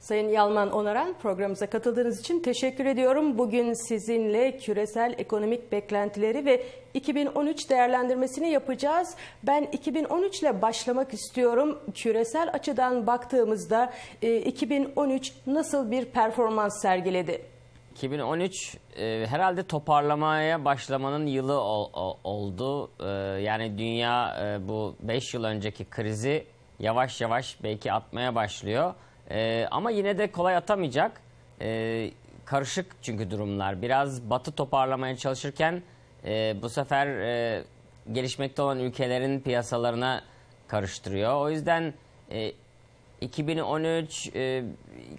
Sayın Yalman Onaran programımıza katıldığınız için teşekkür ediyorum. Bugün sizinle küresel ekonomik beklentileri ve 2013 değerlendirmesini yapacağız. Ben 2013 ile başlamak istiyorum. Küresel açıdan baktığımızda 2013 e, nasıl bir performans sergiledi? 2013 e, herhalde toparlamaya başlamanın yılı oldu. E, yani dünya bu 5 yıl önceki krizi yavaş yavaş belki atmaya başlıyor. E, ama yine de kolay atamayacak. E, karışık çünkü durumlar. Biraz batı toparlamaya çalışırken e, bu sefer e, gelişmekte olan ülkelerin piyasalarına karıştırıyor. O yüzden e, 2013 e,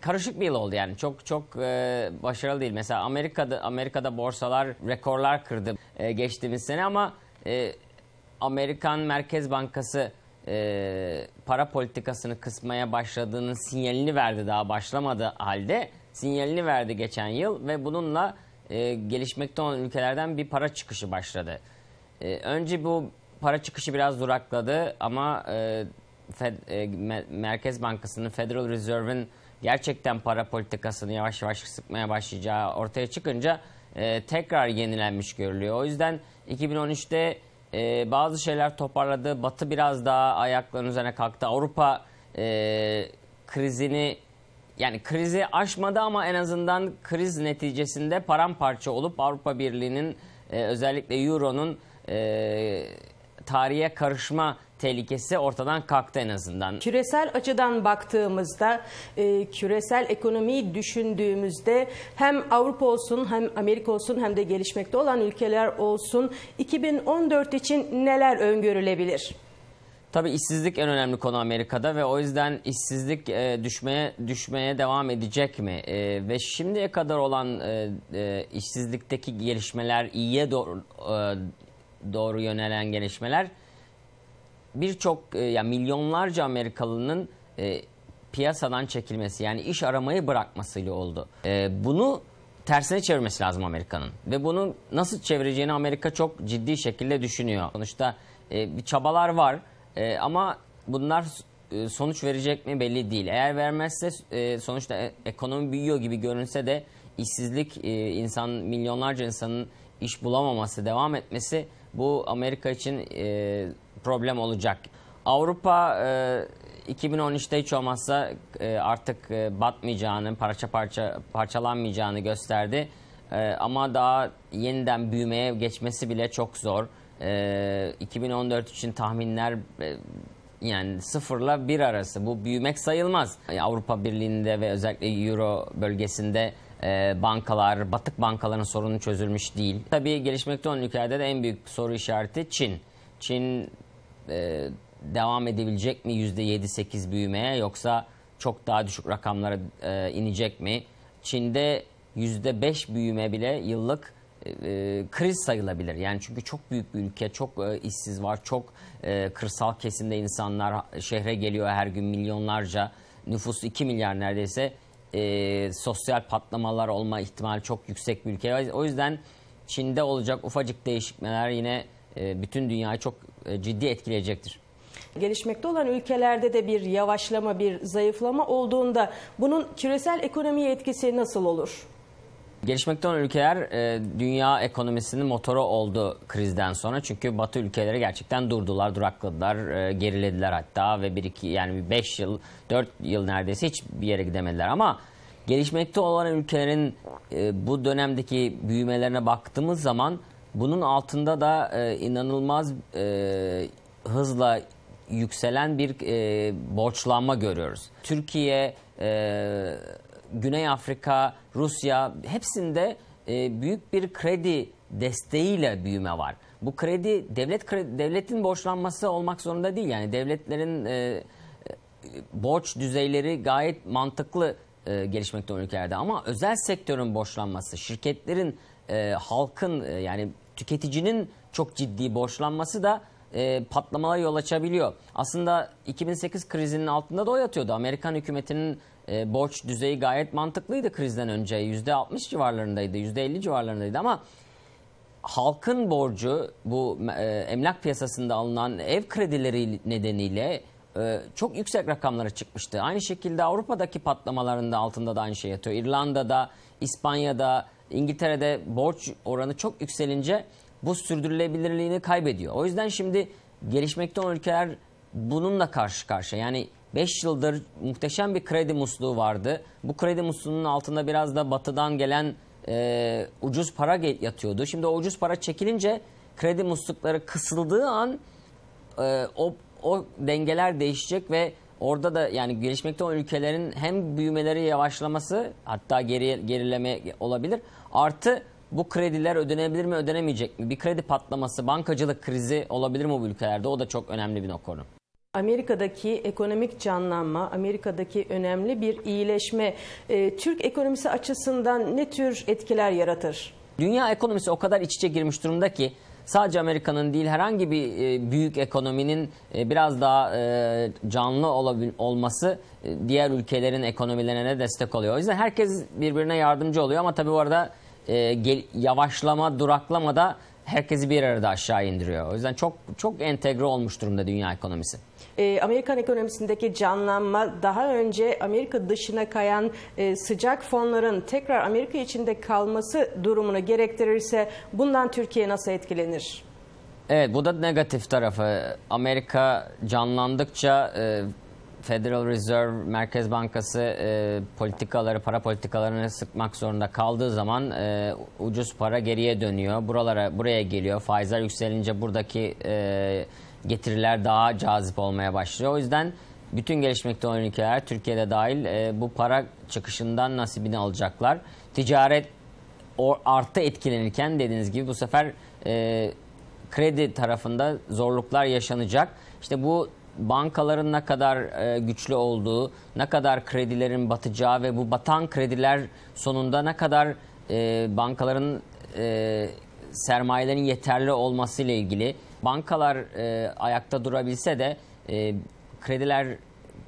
karışık bir yıl oldu yani çok çok e, başarılı değil. Mesela Amerika'da Amerika'da borsalar rekorlar kırdı e, geçtiğimiz sene ama e, Amerikan Merkez Bankası e, para politikasını kısmaya başladığının sinyalini verdi daha başlamadı halde sinyalini verdi geçen yıl ve bununla e, gelişmekte olan ülkelerden bir para çıkışı başladı. E, önce bu para çıkışı biraz durakladı ama e, Fed, e, Merkez Bankası'nın Federal Reserve'in gerçekten para politikasını yavaş yavaş sıkmaya başlayacağı ortaya çıkınca e, tekrar yenilenmiş görülüyor. O yüzden 2013'te e, bazı şeyler toparladı. Batı biraz daha ayaklarının üzerine kalktı. Avrupa e, krizini yani krizi aşmadı ama en azından kriz neticesinde paramparça olup Avrupa Birliği'nin e, özellikle Euro'nun e, tarihe karışma tehlikesi ortadan kalktı en azından. Küresel açıdan baktığımızda, e, küresel ekonomiyi düşündüğümüzde hem Avrupa olsun hem Amerika olsun hem de gelişmekte olan ülkeler olsun 2014 için neler öngörülebilir? Tabii işsizlik en önemli konu Amerika'da ve o yüzden işsizlik e, düşmeye düşmeye devam edecek mi? E, ve şimdiye kadar olan e, e, işsizlikteki gelişmeler iyiye doğru e, doğru yönelen gelişmeler birçok e, ya yani milyonlarca Amerikalının e, piyasadan çekilmesi yani iş aramayı bırakmasıyla oldu. E, bunu tersine çevirmesi lazım Amerika'nın ve bunu nasıl çevireceğini Amerika çok ciddi şekilde düşünüyor. Sonuçta e, bir çabalar var e, ama bunlar e, sonuç verecek mi belli değil. Eğer vermezse e, sonuçta e, ekonomi büyüyor gibi görünse de işsizlik, e, insan milyonlarca insanın iş bulamaması, devam etmesi bu Amerika için e, problem olacak. Avrupa e, 2013'te hiç olmazsa e, artık e, batmayacağını, parça parça parçalanmayacağını gösterdi. E, ama daha yeniden büyümeye geçmesi bile çok zor. E, 2014 için tahminler e, yani sıfırla bir arası. Bu büyümek sayılmaz. Avrupa Birliği'nde ve özellikle Euro bölgesinde e, bankalar, batık bankaların sorunu çözülmüş değil. Tabii gelişmekte olan ülkelerde de en büyük soru işareti Çin. Çin e, devam edebilecek mi %7-8 büyümeye yoksa çok daha düşük rakamlara e, inecek mi? Çin'de %5 büyüme bile yıllık e, e, kriz sayılabilir. Yani çünkü çok büyük bir ülke, çok e, işsiz var, çok e, kırsal kesimde insanlar şehre geliyor her gün milyonlarca. Nüfus 2 milyar neredeyse e, sosyal patlamalar olma ihtimali çok yüksek bir ülke. O yüzden Çin'de olacak ufacık değişiklikler yine e, bütün dünyayı çok e, ciddi etkileyecektir. Gelişmekte olan ülkelerde de bir yavaşlama, bir zayıflama olduğunda bunun küresel ekonomiye etkisi nasıl olur? Gelişmekte olan ülkeler e, dünya ekonomisinin motoru oldu krizden sonra. Çünkü Batı ülkeleri gerçekten durdular, durakladılar, e, gerilediler hatta ve bir iki yani 5 yıl, 4 yıl neredeyse hiç bir yere gidemediler ama gelişmekte olan ülkelerin e, bu dönemdeki büyümelerine baktığımız zaman bunun altında da e, inanılmaz e, hızla yükselen bir e, borçlanma görüyoruz. Türkiye e, Güney Afrika, Rusya hepsinde e, büyük bir kredi desteğiyle büyüme var. Bu kredi devlet kredi, devletin borçlanması olmak zorunda değil. Yani devletlerin e, e, borç düzeyleri gayet mantıklı e, gelişmekte olan ülkelerde ama özel sektörün borçlanması, şirketlerin, e, halkın e, yani tüketicinin çok ciddi borçlanması da e, patlamalara yol açabiliyor. Aslında 2008 krizinin altında da o yatıyordu. Amerikan hükümetinin e, borç düzeyi gayet mantıklıydı krizden önce. %60 civarlarındaydı, %50 civarlarındaydı ama halkın borcu bu e, emlak piyasasında alınan ev kredileri nedeniyle e, çok yüksek rakamlara çıkmıştı. Aynı şekilde Avrupa'daki patlamalarında altında da aynı şey yatıyor. İrlanda'da, İspanya'da, İngiltere'de borç oranı çok yükselince bu sürdürülebilirliğini kaybediyor. O yüzden şimdi gelişmekte olan ülkeler bununla karşı karşıya. Yani 5 yıldır muhteşem bir kredi musluğu vardı. Bu kredi musluğunun altında biraz da batıdan gelen e, ucuz para yatıyordu. Şimdi o ucuz para çekilince kredi muslukları kısıldığı an e, o, o dengeler değişecek ve orada da yani gelişmekte olan ülkelerin hem büyümeleri yavaşlaması hatta geri, gerileme olabilir artı bu krediler ödenebilir mi ödenemeyecek mi? Bir kredi patlaması, bankacılık krizi olabilir mi bu ülkelerde? O da çok önemli bir konu. Amerika'daki ekonomik canlanma, Amerika'daki önemli bir iyileşme e, Türk ekonomisi açısından ne tür etkiler yaratır? Dünya ekonomisi o kadar iç içe girmiş durumda ki sadece Amerika'nın değil herhangi bir e, büyük ekonominin e, biraz daha e, canlı olması diğer ülkelerin ekonomilerine destek oluyor. O yüzden herkes birbirine yardımcı oluyor ama tabii bu arada e, yavaşlama, duraklama da herkesi bir arada aşağı indiriyor. O yüzden çok çok entegre olmuş durumda dünya ekonomisi. E, Amerikan ekonomisindeki canlanma daha önce Amerika dışına kayan e, sıcak fonların tekrar Amerika içinde kalması durumunu gerektirirse bundan Türkiye nasıl etkilenir? Evet bu da negatif tarafı. Amerika canlandıkça e, Federal Reserve Merkez Bankası e, politikaları, para politikalarını sıkmak zorunda kaldığı zaman e, ucuz para geriye dönüyor. Buralara buraya geliyor. Faizler yükselince buradaki e, getiriler daha cazip olmaya başlıyor. O yüzden bütün gelişmekte olan ülkeler Türkiye'de dahil e, bu para çıkışından nasibini alacaklar. Ticaret artı etkilenirken dediğiniz gibi bu sefer e, kredi tarafında zorluklar yaşanacak. İşte bu bankaların ne kadar e, güçlü olduğu, ne kadar kredilerin batacağı ve bu batan krediler sonunda ne kadar e, bankaların e, sermayelerin yeterli olması ile ilgili bankalar e, ayakta durabilse de e, krediler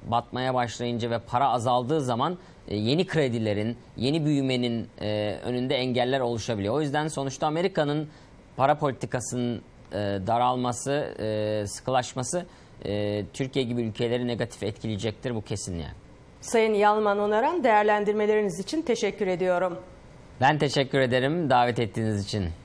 batmaya başlayınca ve para azaldığı zaman e, yeni kredilerin, yeni büyümenin e, önünde engeller oluşabiliyor. O yüzden sonuçta Amerika'nın para politikasının e, daralması, e, sıkılaşması e, Türkiye gibi ülkeleri negatif etkileyecektir bu kesin yani. Sayın Yalman Onaran değerlendirmeleriniz için teşekkür ediyorum. Ben teşekkür ederim davet ettiğiniz için.